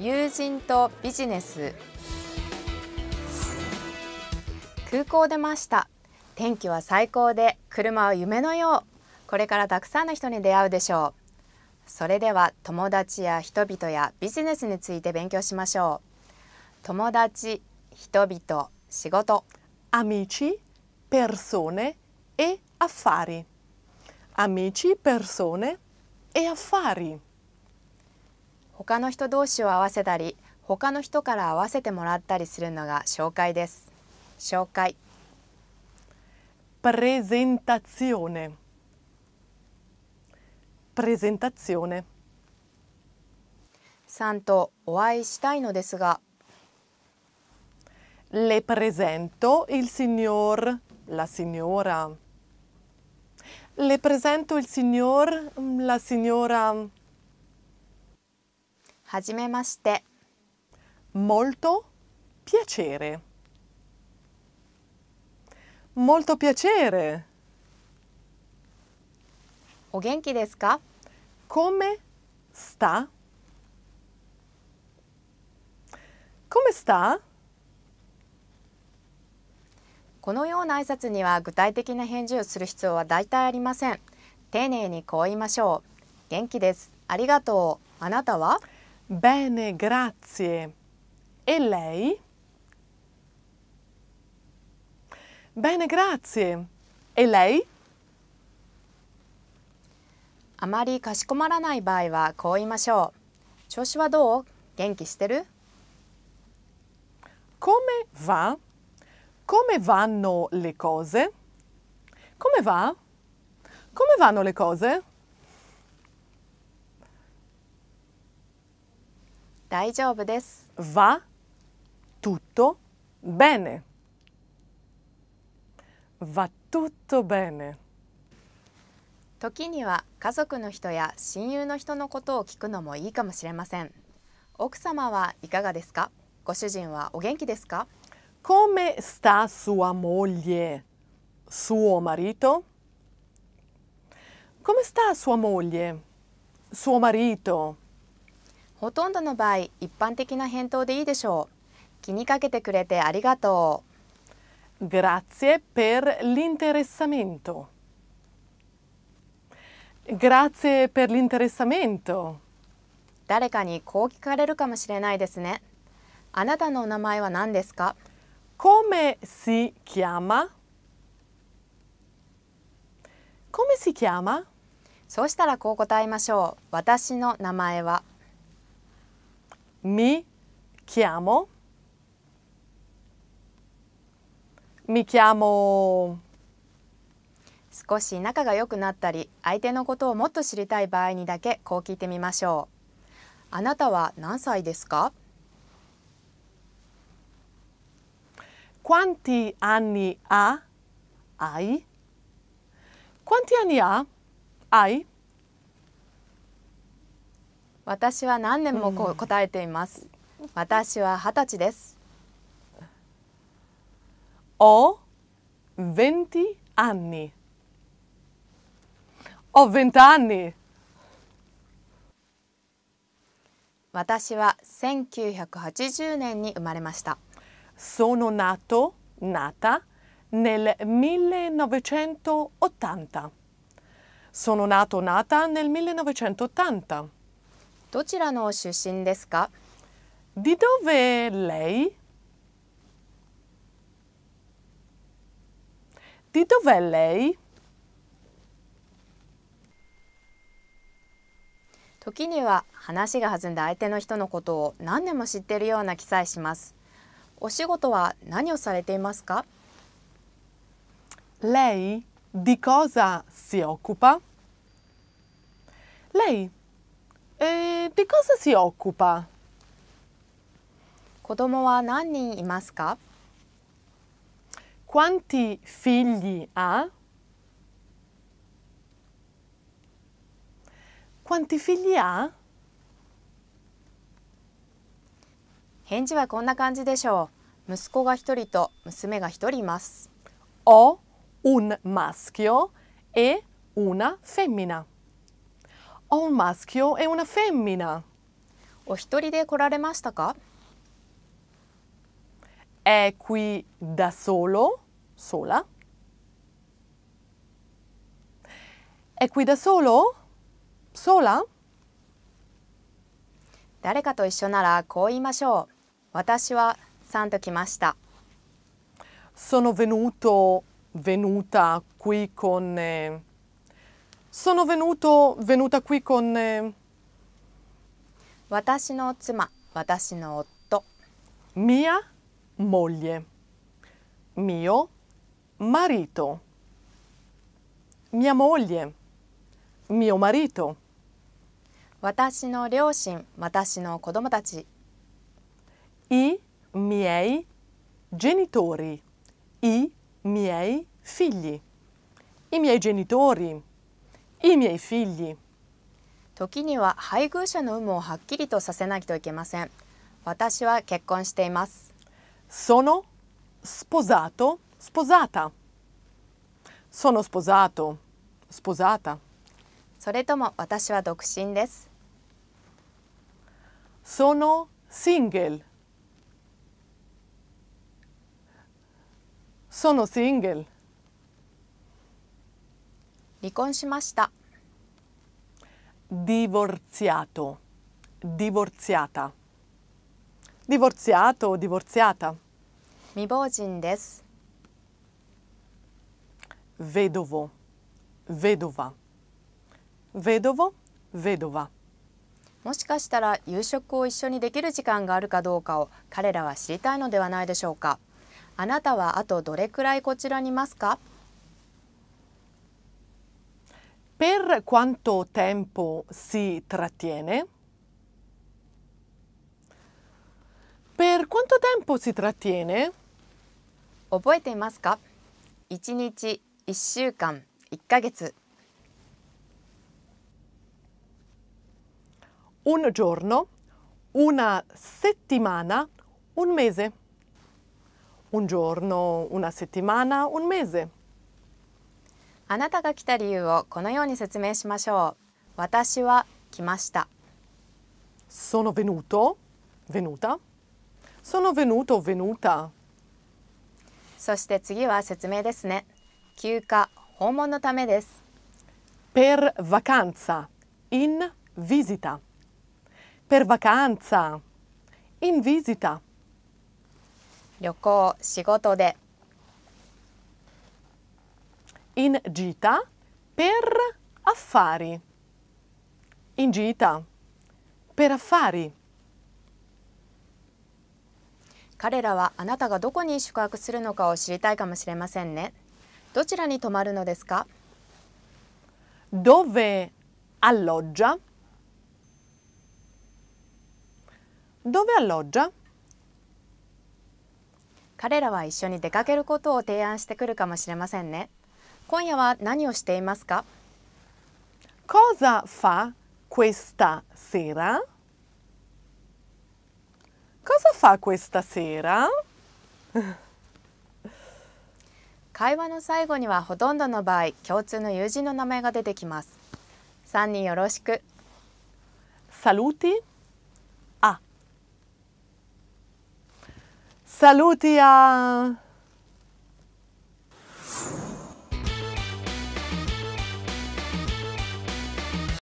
友人とビジネス空港出ました天気は最高で車は夢のようこれからたくさんの人に出会うでしょうそれでは友達や人々やビジネスについて勉強しましょう友達人々仕事 amici persone e affari amici persone e affari 他の人同士を合わせたり他の人から合わせてもらったりするのが紹介です紹介プレゼンタツィオネプレゼンタツィオネさんとお会いしたいのですがレプレゼント、e n t o il signor, la signora. Le presento il signor, la signora. はじめまして。Molto piacere. Molto piacere. お元気ですか Come sta? Come sta? このような挨拶には具体的な返事をする必要は大体ありません。丁寧にこう言いましょう。元気です。ありがとう。あなたは Bene, grazie. E lei? Bene, grazie. E lei? あまりかしこまらない場合はこう言いましょう。調子はどう元気してる Come va? Come vanno le cose? Come va? Come vanno le cose? 大丈夫です。Va tutto bene. Va tutto bene. 時には家族の人や親友の人のことを聞くのもいいかもしれません。奥様はいかがですかご主人はお元気ですか Come sta sua moglie? Suo marito? Come sta sua moglie? Suo marito? ほとんどの場合一般的な返答でいいでしょう気にかけてくれてありがとう Grazie per l'interessamento Grazie per l'interessamento 誰かにこう聞かれるかもしれないですねあなたのお名前は何ですか Come si chiama? Come si chiama? そうしたらこう答えましょう私の名前は「mi chiamo, mi chiamo 少し仲が良くなったり相手のことをもっと知りたい場合にだけこう聞いてみましょうあなたは何歳ですか Quanti anni ha? Hai? Quanti anni ha? Hai? 私は何年もこ、う答えています。私は二十歳です。O 20 anni. Ho 20 anni. 私は1980年に生まれました。Sono nato, nata nel 1980. Sono nato, nata nel 1980. どちらの出身ですか Di dove lei? Di d o v lei? 時には話が弾んだ相手の人のことを何でも知っているような記載します。お仕事は何をされていますか Lei di cosa si occupa? Lei? di cosa si occupa? 子供は何人いますか Quanti figli ha? Quanti figli ha? 返事はこんな感じでしょう。息子が一人と娘が一人います。Ho un maschio e una femmina ho un maschio e una femmina. お一人で来られましたか È qui da solo, sola. È qui da solo, sola. 誰かと一緒ならこう言いましょう。私はさんと来ました。Sono venuto, venuta qui con... Eh, sono venuto, venuta qui con... Eh, otto. Mia moglie, mio marito, mia moglie, mio marito, I miei genitori, i miei figli, i miei genitori. 時には配偶者の有無をはっきりとさせないといけません。私は結婚しています。その sposato s p o その sposato s p o それとも私は独身です。その s i n g その s i n g 離婚しました divorziato divorziata divorziato divorziata 未亡人です vedovo vedova vedovo vedova もしかしたら夕食を一緒にできる時間があるかどうかを彼らは知りたいのではないでしょうかあなたはあとどれくらいこちらにいますか Per quanto tempo si trattiene? Per quanto tempo si trattiene? 覚えていますか1日、1週間、1ヶ月 Un giorno, una settimana, un mese. Un giorno, una settimana, un mese. あなたが来た理由をこのように説明しましょう私は来ました sono venuto venuta sono venuto venuta そして次は説明ですね休暇訪問のためです per vacanza in visita per vacanza in visita 旅行仕事で in gita per affari. In gita per affari. 彼らはあなたがどこに宿泊するのかを知りたいかもしれませんね。どちらに泊まるのですか Dove alloggia? Dove alloggia? 彼らは一緒に出かけることを提案してくるかもしれませんね。今夜は何をしていますか Cosa fa questa sera? Cosa fa questa sera? 会話の最後にはほとんどの場合共通の友人の名前が出てきます3人よろしく Saluti a Saluti a